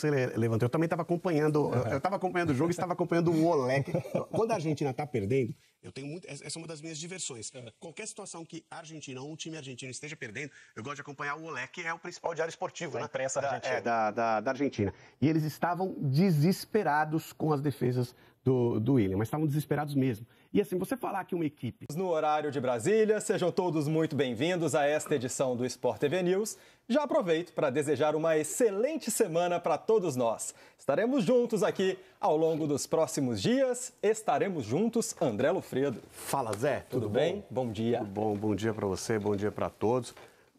você levantou. Eu também estava acompanhando, uhum. eu estava acompanhando o jogo e estava acompanhando o Olek. Quando a Argentina está perdendo, eu tenho muito. Essa é uma das minhas diversões. Uhum. Qualquer situação que a Argentina ou um time argentino esteja perdendo, eu gosto de acompanhar o Olé, que é o principal diário esportivo, da né? imprensa argentina. Da, é, da, da, da Argentina. E eles estavam desesperados com as defesas do, do William, mas estavam desesperados mesmo. E assim, você falar que uma equipe. No horário de Brasília, sejam todos muito bem-vindos a esta edição do Sport TV News. Já aproveito para desejar uma excelente semana para todos nós. Estaremos juntos aqui ao longo dos próximos dias. Estaremos juntos, André Lufredo. Fala, Zé. Tudo, Tudo bem? Bom? bom dia. Tudo bom, bom dia para você, bom dia para todos.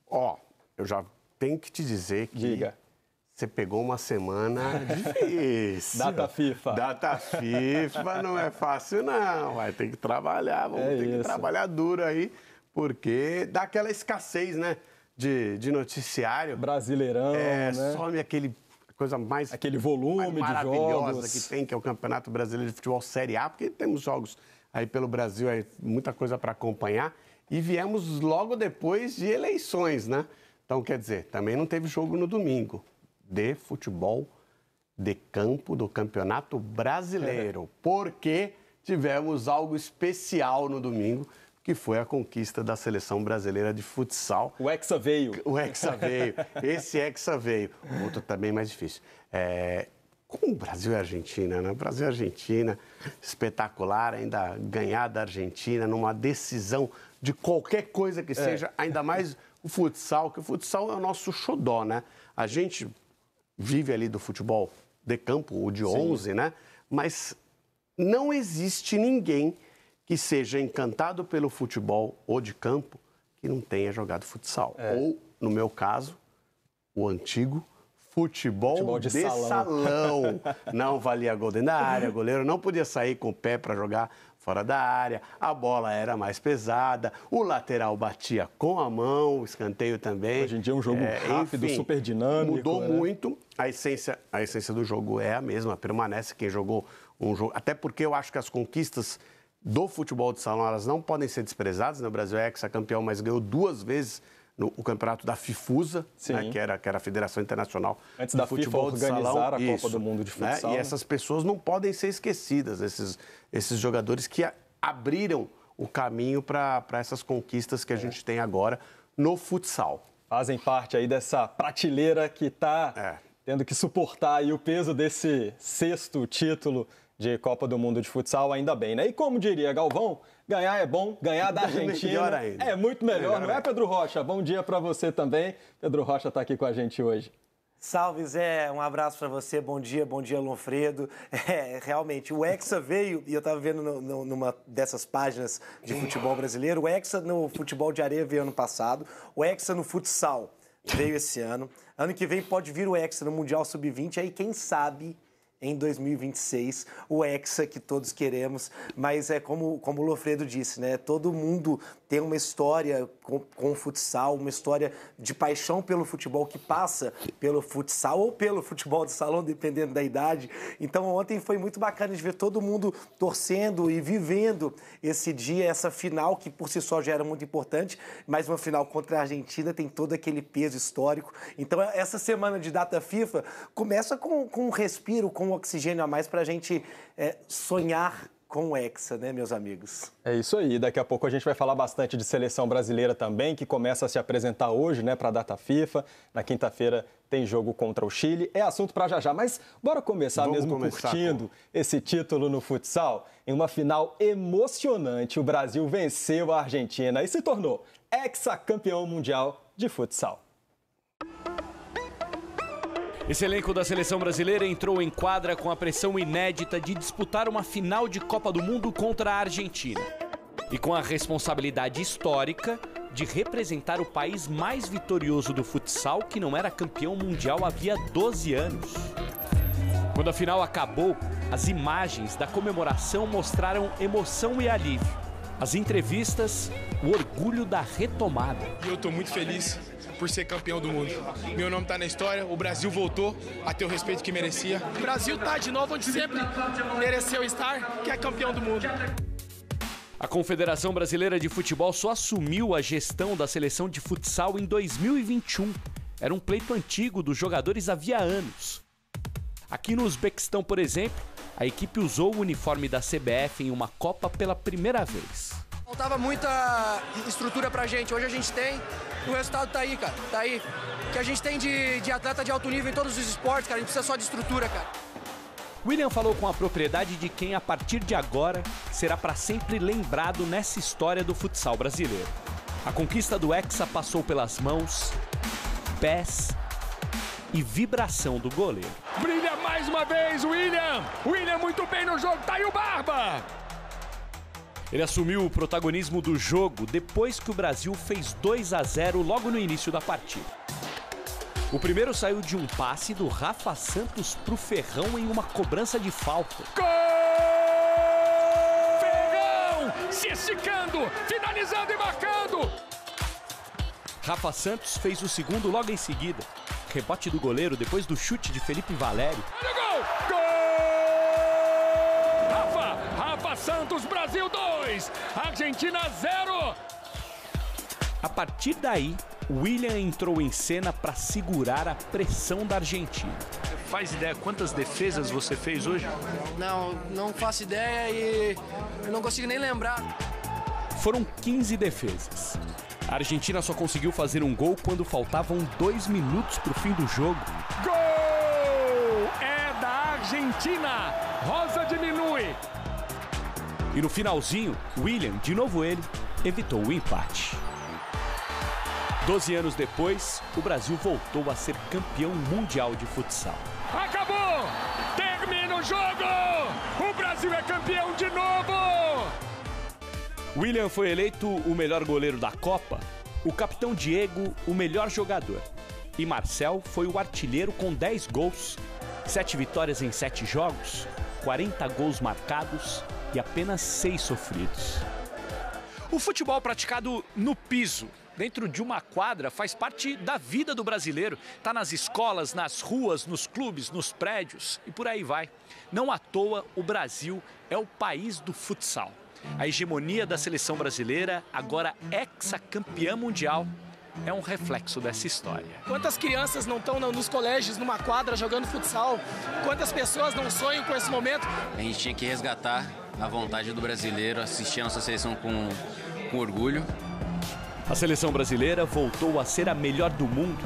Ó, oh, eu já tenho que te dizer que. Diga você pegou uma semana difícil. Data FIFA. Data FIFA não é fácil, não. Vai ter que trabalhar, vamos é ter isso. que trabalhar duro aí, porque dá aquela escassez, né? De, de noticiário. Brasileirão. É, né? some aquele coisa mais. Aquele volume mais maravilhosa de jogos. que tem, que é o Campeonato Brasileiro de Futebol Série A, porque temos jogos aí pelo Brasil, aí, é muita coisa para acompanhar. E viemos logo depois de eleições, né? Então, quer dizer, também não teve jogo no domingo de futebol de campo do Campeonato Brasileiro, é. porque tivemos algo especial no domingo, que foi a conquista da seleção brasileira de futsal. O Hexa veio. O Hexa veio. Esse Hexa veio. Outro também mais difícil. É, o Brasil e Argentina, né? Brasil e Argentina, espetacular, ainda ganhar da Argentina numa decisão de qualquer coisa que é. seja, é. ainda mais o futsal, que o futsal é o nosso xodó, né? A gente vive ali do futebol de campo ou de 11, né? Mas não existe ninguém que seja encantado pelo futebol ou de campo que não tenha jogado futsal. É. Ou, no meu caso, o antigo futebol, futebol de, de, salão. salão. não valia gol dentro da área, o goleiro não podia sair com o pé para jogar fora da área, a bola era mais pesada, o lateral batia com a mão, o escanteio também. Hoje em dia é um jogo é, rápido, enfim, super dinâmico. Mudou né? muito a essência, a essência do jogo é a mesma, permanece quem jogou um jogo. Até porque eu acho que as conquistas do futebol de salão elas não podem ser desprezadas. no né? O Brasil é ex-campeão, mas ganhou duas vezes no, o campeonato da FIFUSA, né, que, era, que era a Federação Internacional Antes da Futebol FIFA de Salão, a Copa isso, do Mundo de né? Futsal. Né? E essas pessoas não podem ser esquecidas, esses, esses jogadores que a, abriram o caminho para essas conquistas que a é. gente tem agora no futsal. Fazem parte aí dessa prateleira que está é tendo que suportar aí o peso desse sexto título de Copa do Mundo de Futsal, ainda bem, né? E como diria Galvão, ganhar é bom, ganhar da Argentina é muito melhor, não é, Pedro Rocha? Bom dia para você também. Pedro Rocha está aqui com a gente hoje. Salve, Zé. Um abraço para você. Bom dia, bom dia, Lonfredo. É, realmente, o Hexa veio, e eu estava vendo no, no, numa dessas páginas de futebol brasileiro, o Hexa no futebol de areia veio ano passado, o Hexa no futsal veio esse ano. Ano que vem pode vir o Hexa no Mundial Sub-20, aí quem sabe em 2026 o Hexa que todos queremos, mas é como, como o Lofredo disse, né? Todo mundo tem uma história com, com, o futsal, uma história de paixão pelo futebol que passa pelo futsal ou pelo futebol de salão, dependendo da idade. Então ontem foi muito bacana de ver todo mundo torcendo e vivendo esse dia, essa final que por si só já era muito importante, mas uma final contra a Argentina tem todo aquele peso histórico. Então é, essa semana de data FIFA começa com, com um respiro, com um oxigênio a mais para a gente é, sonhar com o Hexa, né, meus amigos? É isso aí. Daqui a pouco a gente vai falar bastante de seleção brasileira também, que começa a se apresentar hoje, né, para a data FIFA. Na quinta-feira tem jogo contra o Chile. É assunto para já já. Mas bora começar Vamos mesmo começar curtindo com... esse título no futsal. Em uma final emocionante, o Brasil venceu a Argentina e se tornou campeão mundial de futsal. Esse elenco da seleção brasileira entrou em quadra com a pressão inédita de disputar uma final de Copa do Mundo contra a Argentina. E com a responsabilidade histórica de representar o país mais vitorioso do futsal, que não era campeão mundial havia 12 anos. Quando a final acabou, as imagens da comemoração mostraram emoção e alívio as entrevistas, o orgulho da retomada. Eu estou muito feliz por ser campeão do mundo. Meu nome está na história, o Brasil voltou a ter o respeito que merecia. O Brasil está de novo onde sempre mereceu estar, que é campeão do mundo. A Confederação Brasileira de Futebol só assumiu a gestão da seleção de futsal em 2021. Era um pleito antigo dos jogadores havia anos. Aqui no Uzbequistão, por exemplo, a equipe usou o uniforme da CBF em uma Copa pela primeira vez. Faltava muita estrutura pra gente. Hoje a gente tem, o resultado tá aí, cara. Tá aí. Que a gente tem de, de atleta de alto nível em todos os esportes, cara. A gente precisa só de estrutura, cara. William falou com a propriedade de quem, a partir de agora, será para sempre lembrado nessa história do futsal brasileiro. A conquista do Hexa passou pelas mãos, pés e vibração do goleiro. Brilha mais uma vez, William! William muito bem no jogo, tá aí o Barba! Ele assumiu o protagonismo do jogo depois que o Brasil fez 2 a 0 logo no início da partida. O primeiro saiu de um passe do Rafa Santos pro Ferrão em uma cobrança de falta. Gol! Ferrão se esticando, finalizando e marcando! Rafa Santos fez o segundo logo em seguida rebote do goleiro depois do chute de Felipe Valério. Olha o gol! Gol! Rafa! Rafa Santos, Brasil 2, Argentina 0. A partir daí, William entrou em cena para segurar a pressão da Argentina. Faz ideia quantas defesas você fez hoje? Não, não faço ideia e não consigo nem lembrar. Foram 15 defesas. A Argentina só conseguiu fazer um gol quando faltavam dois minutos para o fim do jogo. Gol! É da Argentina! Rosa diminui! E no finalzinho, William, de novo ele, evitou o empate. Doze anos depois, o Brasil voltou a ser campeão mundial de futsal. Acabou! Termina o jogo! O Brasil é campeão de novo! William foi eleito o melhor goleiro da Copa, o capitão Diego, o melhor jogador. E Marcel foi o artilheiro com 10 gols, 7 vitórias em 7 jogos, 40 gols marcados e apenas 6 sofridos. O futebol praticado no piso, dentro de uma quadra, faz parte da vida do brasileiro. Está nas escolas, nas ruas, nos clubes, nos prédios e por aí vai. Não à toa, o Brasil é o país do futsal. A hegemonia da seleção brasileira, agora ex-campeã mundial, é um reflexo dessa história. Quantas crianças não estão nos colégios, numa quadra, jogando futsal? Quantas pessoas não sonham com esse momento? A gente tinha que resgatar a vontade do brasileiro, assistir a nossa seleção com, com orgulho. A seleção brasileira voltou a ser a melhor do mundo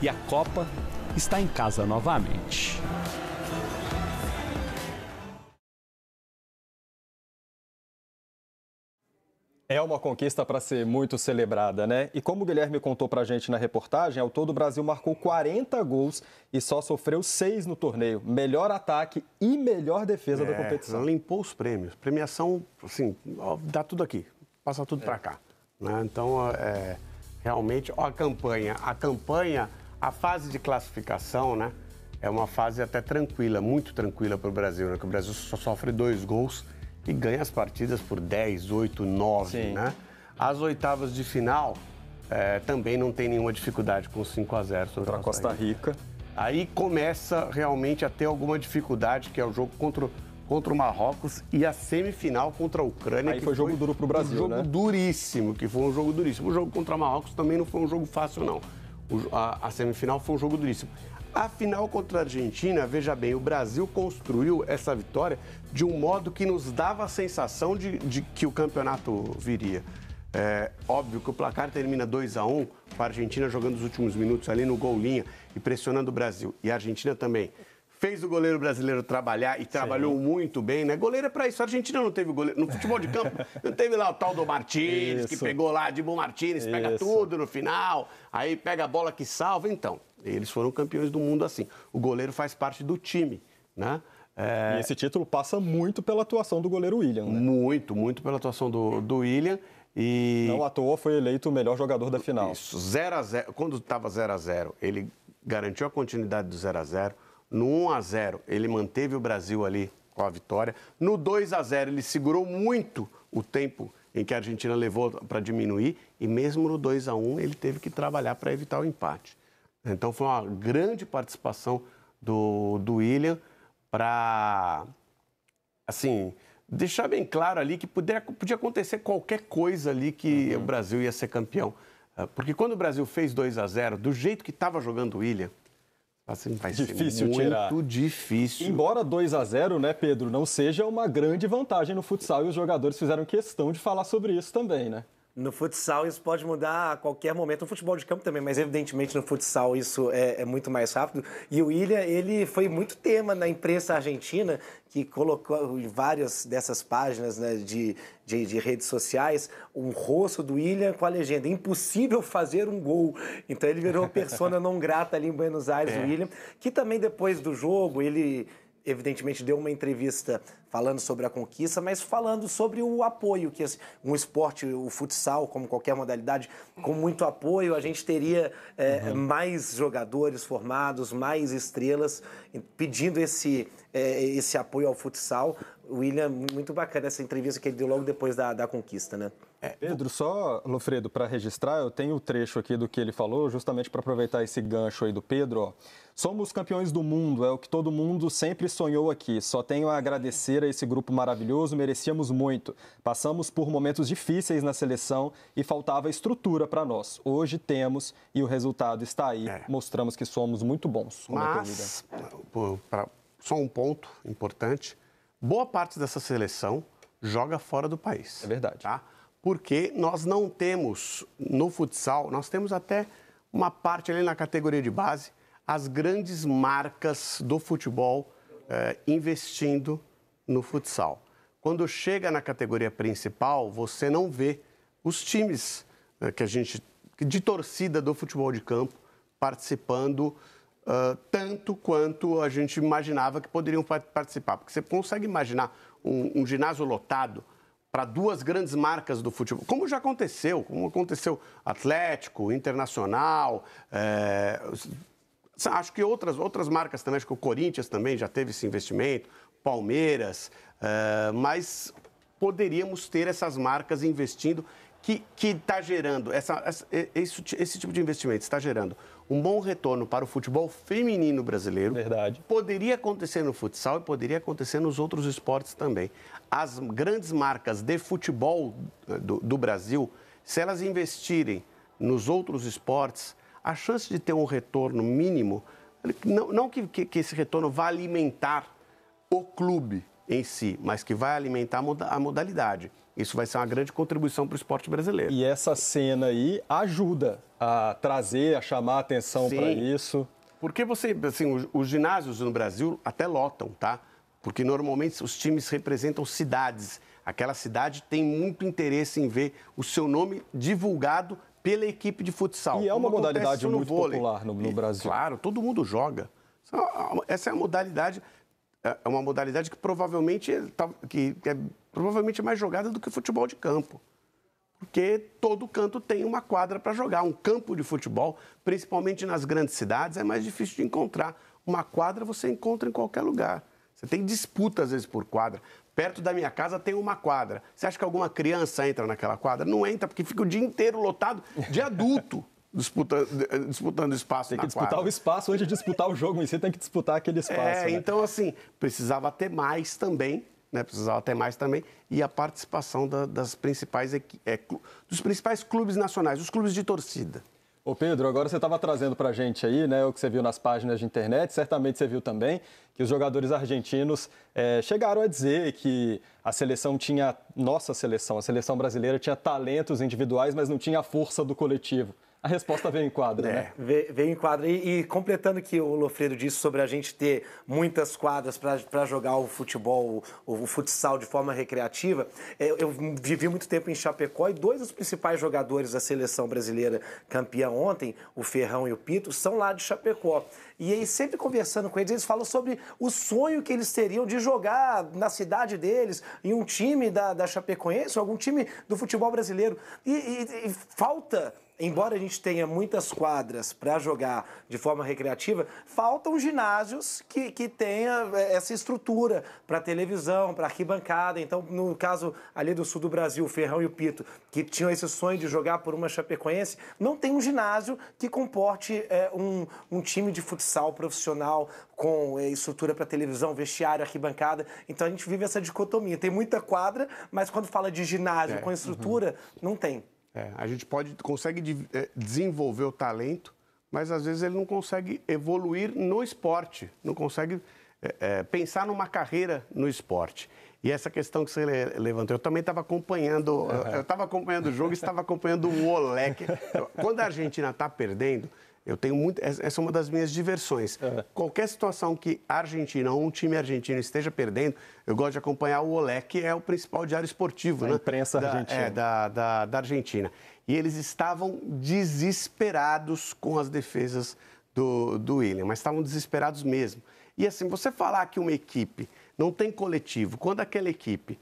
e a Copa está em casa novamente. É uma conquista para ser muito celebrada, né? E como o Guilherme contou para a gente na reportagem, ao todo o Brasil marcou 40 gols e só sofreu 6 no torneio. Melhor ataque e melhor defesa é, da competição. Limpou os prêmios. Premiação, assim, ó, dá tudo aqui. Passa tudo é. para cá. Né? Então, é, realmente, ó, a campanha. A campanha, a fase de classificação, né? É uma fase até tranquila, muito tranquila para o Brasil, né? Porque o Brasil só sofre dois gols e ganha as partidas por 10, 8, 9, Sim. né? As oitavas de final é, também não tem nenhuma dificuldade com 5 a 0 sobre a Costa, Rica. Rica. Aí começa realmente a ter alguma dificuldade, que é o jogo contra, contra o Marrocos e a semifinal contra a Ucrânia. Aí que foi jogo duro para o Brasil, um jogo né? duríssimo, que foi um jogo duríssimo. O jogo contra o Marrocos também não foi um jogo fácil, não a, a semifinal foi um jogo duríssimo. A final contra a Argentina, veja bem, o Brasil construiu essa vitória de um modo que nos dava a sensação de, de que o campeonato viria. É, óbvio que o placar termina 2 a 1 um, com a Argentina jogando os últimos minutos ali no linha e pressionando o Brasil. E a Argentina também fez o goleiro brasileiro trabalhar e trabalhou Sim. muito bem, né? Goleiro é pra isso. A Argentina não teve goleiro. No futebol de campo, não teve lá o tal do Martínez, que pegou lá de bom Martínez, isso. pega tudo no final, aí pega a bola que salva. Então, eles foram campeões do mundo assim. O goleiro faz parte do time, né? É... E esse título passa muito pela atuação do goleiro William, né? Muito, muito pela atuação do, do William. E... Não à toa foi eleito o melhor jogador da final. Isso, 0 a 0 Quando estava 0 a 0 ele garantiu a continuidade do 0 a 0 no 1 a 0 ele manteve o Brasil ali com a vitória. No 2 a 0 ele segurou muito o tempo em que a Argentina levou para diminuir e mesmo no 2 a 1 ele teve que trabalhar para evitar o empate. Então foi uma grande participação do, do William para assim deixar bem claro ali que podia, podia acontecer qualquer coisa ali que uhum. o Brasil ia ser campeão. Ah, porque quando o Brasil fez 2 a 0 do jeito que estava jogando o William, difícil vai difícil muito tirar. difícil. Embora 2 a 0 né, Pedro, não seja uma grande vantagem no futsal e os jogadores fizeram questão de falar sobre isso também, né? No futsal isso pode mudar a qualquer momento, no futebol de campo também, mas evidentemente no futsal isso é, é muito mais rápido. E o William, ele foi muito tema na imprensa argentina, que colocou em várias dessas páginas né, de, de, de, redes sociais um rosto do William com a legenda impossível fazer um gol. Então ele virou persona não grata ali em Buenos Aires, é. o William, que também depois do jogo ele evidentemente, deu uma entrevista falando sobre a conquista, mas falando sobre o apoio que assim, um esporte, o futsal, como qualquer modalidade, com muito apoio, a gente teria é, uhum. mais jogadores formados, mais estrelas, pedindo esse, é, esse apoio ao futsal. William, muito bacana essa entrevista que ele deu logo depois da, da conquista, né? É, Pedro, só, Lofredo, para registrar, eu tenho o um trecho aqui do que ele falou, justamente para aproveitar esse gancho aí do Pedro. Ó. Somos campeões do mundo, é o que todo mundo sempre sonhou aqui. Só tenho a agradecer a esse grupo maravilhoso, merecíamos muito. Passamos por momentos difíceis na seleção e faltava estrutura para nós. Hoje temos e o resultado está aí. É. Mostramos que somos muito bons. Mas, pra, só um ponto importante: boa parte dessa seleção joga fora do país. É verdade. Tá? porque nós não temos no futsal, nós temos até uma parte ali na categoria de base, as grandes marcas do futebol eh, investindo no futsal. Quando chega na categoria principal, você não vê os times eh, que a gente de torcida do futebol de campo participando uh, tanto quanto a gente imaginava que poderiam participar, porque você consegue imaginar um, um ginásio lotado, para duas grandes marcas do futebol, como já aconteceu, como aconteceu Atlético, Internacional, é, acho que outras, outras marcas também, acho que o Corinthians também já teve esse investimento, Palmeiras, é, mas poderíamos ter essas marcas investindo que está gerando, essa, essa, esse, esse tipo de investimento está gerando um bom retorno para o futebol feminino brasileiro. Verdade. Poderia acontecer no futsal e poderia acontecer nos outros esportes também. As grandes marcas de futebol eh, do, do Brasil, se elas investirem nos outros esportes, a chance de ter um retorno mínimo, eh, não, não que, que, esse retorno vá alimentar o clube em si, mas que vai alimentar a modalidade. Isso vai ser uma grande contribuição para o esporte brasileiro. E essa cena aí ajuda a trazer, a chamar a atenção para isso. Porque você, assim, os, os ginásios no Brasil até lotam, tá? Porque normalmente os times representam cidades. Aquela cidade tem muito interesse em ver o seu nome divulgado pela equipe de futsal. E é uma modalidade muito vôlei. popular no, no Brasil. E, claro, todo mundo joga. Essa é a modalidade é, é uma modalidade que provavelmente, é, que é, provavelmente é mais jogada do que futebol de campo. Porque todo canto tem uma quadra para jogar. Um campo de futebol, principalmente nas grandes cidades, é mais difícil de encontrar. Uma quadra você encontra em qualquer lugar. Você tem disputa, às vezes, por quadra. Perto da minha casa tem uma quadra. Você acha que alguma criança entra naquela quadra? Não entra, porque fica o dia inteiro lotado de adulto disputa, eh, disputando espaço. Tem que disputar quadra. o espaço antes de disputar o jogo em si, tem que disputar aquele é, espaço. É, né? então assim, precisava ter mais também, né? Precisava ter mais também, e a participação da, das principais, é, dos principais clubes nacionais, os clubes de torcida. Ô Pedro, agora você estava trazendo para a gente aí, né, o que você viu nas páginas de internet, certamente você viu também que os jogadores argentinos é, chegaram a dizer que a seleção tinha, nossa seleção, a seleção brasileira tinha talentos individuais, mas não tinha a força do coletivo a resposta veio em quadro é, né? Veio em quadro E, e completando o que o Lofredo disse sobre a gente ter muitas quadras para jogar o futebol, o, o, futsal de forma recreativa, eu, eu vivi muito tempo em Chapecó e dois dos principais jogadores da seleção brasileira campeã ontem, o Ferrão e o Pito, são lá de Chapecó. E aí, sempre conversando com eles, eles falam sobre o sonho que eles teriam de jogar na cidade deles, em um time da, da Chapecoense, ou algum time do futebol brasileiro. e, e, e falta embora a gente tenha muitas quadras para jogar de forma recreativa, faltam ginásios que, que tenha é, essa estrutura para televisão, para arquibancada. Então, no caso ali do sul do Brasil, o Ferrão e o Pito, que tinham esse sonho de jogar por uma Chapecoense, não tem um ginásio que comporte é, um, um time de futsal profissional com é, estrutura para televisão, vestiário, arquibancada. Então, a gente vive essa dicotomia. Tem muita quadra, mas quando fala de ginásio é. com uhum. estrutura, uhum. não tem. É, a gente pode consegue de, é, desenvolver o talento, mas às vezes ele não consegue evoluir no esporte, não consegue é, é pensar numa carreira no esporte. E essa questão que você levantou, eu também estava acompanhando, eu estava acompanhando o jogo e estava acompanhando o Olek. Quando a Argentina está perdendo, eu tenho muito. Essa é uma das minhas diversões. Uhum. Qualquer situação que a Argentina ou um time argentino esteja perdendo, eu gosto de acompanhar o Olé, que é o principal diário esportivo, da né? Imprensa da, argentina. É, da, da, da Argentina. E eles estavam desesperados com as defesas do, do William, mas estavam desesperados mesmo. E assim, você falar que uma equipe não tem coletivo, quando aquela equipe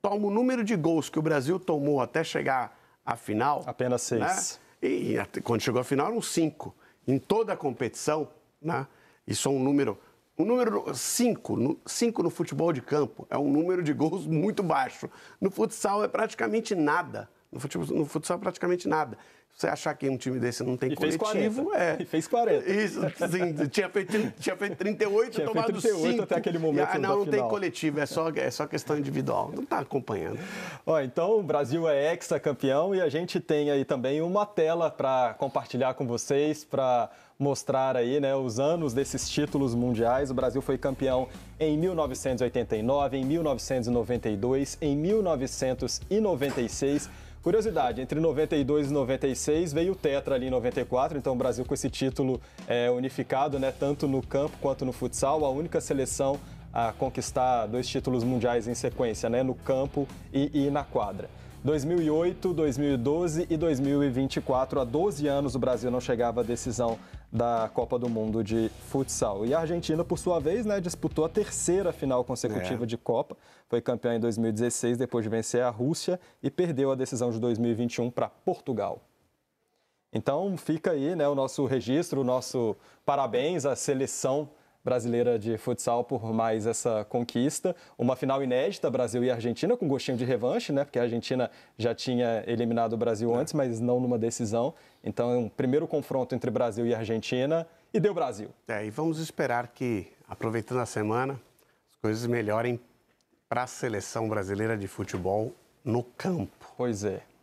toma o número de gols que o Brasil tomou até chegar à final. Apenas seis. Né? E, quando chegou a final, eram cinco. Em toda a competição, né? isso é um número. O número cinco, cinco no futebol de campo, é um número de gols muito baixo. No futsal é praticamente nada. No futsal, no futsal é praticamente nada. Você achar que um time desse não tem e coletivo, é. E fez 40. Isso, sim, tinha, feito, tinha feito 38, tinha tomado feito 38 até aquele momento. E, ah, não, não tem coletivo, é só, é só questão individual. Não está acompanhando. Ó, então, o Brasil é ex-campeão e a gente tem aí também uma tela para compartilhar com vocês, para mostrar aí, né, os anos desses títulos mundiais. O Brasil foi campeão em 1989, em 1992, em 1996. Curiosidade, entre 92 e 96 96, veio o Tetra ali em 94, então o Brasil com esse título é, unificado, né, tanto no campo quanto no futsal, a única seleção a conquistar dois títulos mundiais em sequência, né, no campo e, e na quadra. 2008, 2012 e 2024, há 12 anos o Brasil não chegava à decisão da Copa do Mundo de futsal. E a Argentina, por sua vez, né, disputou a terceira final consecutiva é. de Copa, foi campeã em 2016 depois de vencer a Rússia e perdeu a decisão de 2021 para Portugal. Então fica aí né, o nosso registro, o nosso parabéns à seleção brasileira de futsal por mais essa conquista. Uma final inédita, Brasil e Argentina, com gostinho de revanche, né? Porque a Argentina já tinha eliminado o Brasil é. antes, mas não numa decisão. Então é um primeiro confronto entre Brasil e Argentina e deu Brasil. É, e vamos esperar que, aproveitando a semana, as coisas melhorem para a seleção brasileira de futebol no campo. Pois é.